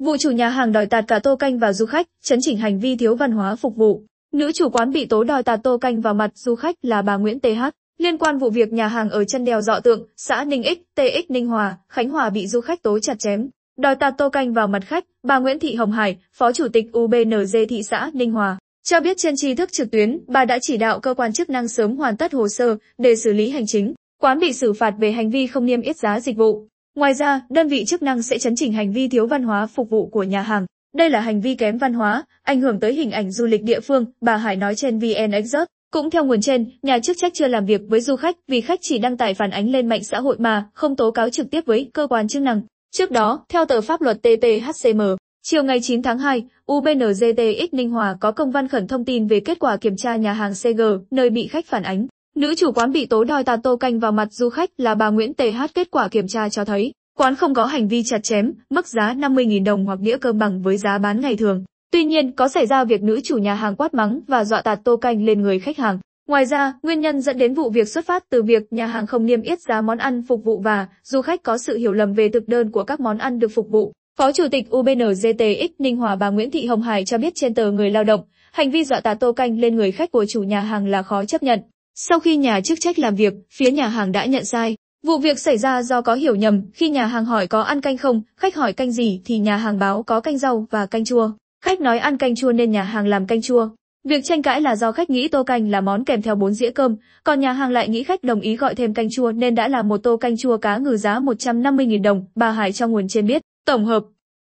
Vụ chủ nhà hàng đòi tạt cả tô canh vào du khách, chấn chỉnh hành vi thiếu văn hóa phục vụ. Nữ chủ quán bị tố đòi tạt tô canh vào mặt du khách là bà Nguyễn TH. Liên quan vụ việc nhà hàng ở chân đèo Dọ Tượng, xã Ninh Ích, TX Ninh Hòa, Khánh Hòa bị du khách tố chặt chém. Đòi tạt tô canh vào mặt khách, bà Nguyễn Thị Hồng Hải, Phó Chủ tịch UBND thị xã Ninh Hòa, cho biết trên tri thức trực tuyến, bà đã chỉ đạo cơ quan chức năng sớm hoàn tất hồ sơ để xử lý hành chính. Quán bị xử phạt về hành vi không niêm yết giá dịch vụ. Ngoài ra, đơn vị chức năng sẽ chấn chỉnh hành vi thiếu văn hóa phục vụ của nhà hàng. Đây là hành vi kém văn hóa, ảnh hưởng tới hình ảnh du lịch địa phương, bà Hải nói trên VN Exert. Cũng theo nguồn trên, nhà chức trách chưa làm việc với du khách vì khách chỉ đăng tải phản ánh lên mạng xã hội mà không tố cáo trực tiếp với cơ quan chức năng. Trước đó, theo tờ pháp luật TTHCM, chiều ngày 9 tháng 2, UBNGTX Ninh Hòa có công văn khẩn thông tin về kết quả kiểm tra nhà hàng CG nơi bị khách phản ánh. Nữ chủ quán bị tố đòi tạt tô canh vào mặt du khách là bà Nguyễn Tề Hát kết quả kiểm tra cho thấy, quán không có hành vi chặt chém, mức giá 50.000 đồng hoặc đĩa cơm bằng với giá bán ngày thường. Tuy nhiên, có xảy ra việc nữ chủ nhà hàng quát mắng và dọa tạt tô canh lên người khách hàng. Ngoài ra, nguyên nhân dẫn đến vụ việc xuất phát từ việc nhà hàng không niêm yết giá món ăn phục vụ và du khách có sự hiểu lầm về thực đơn của các món ăn được phục vụ. Phó Chủ tịch UBNZTX Ninh Hòa bà Nguyễn Thị Hồng Hải cho biết trên tờ Người Lao động, hành vi dọa tạt tô canh lên người khách của chủ nhà hàng là khó chấp nhận. Sau khi nhà chức trách làm việc, phía nhà hàng đã nhận sai. Vụ việc xảy ra do có hiểu nhầm, khi nhà hàng hỏi có ăn canh không, khách hỏi canh gì thì nhà hàng báo có canh rau và canh chua. Khách nói ăn canh chua nên nhà hàng làm canh chua. Việc tranh cãi là do khách nghĩ tô canh là món kèm theo bốn dĩa cơm, còn nhà hàng lại nghĩ khách đồng ý gọi thêm canh chua nên đã làm một tô canh chua cá ngừ giá 150.000 đồng, bà Hải cho nguồn trên biết. Tổng hợp,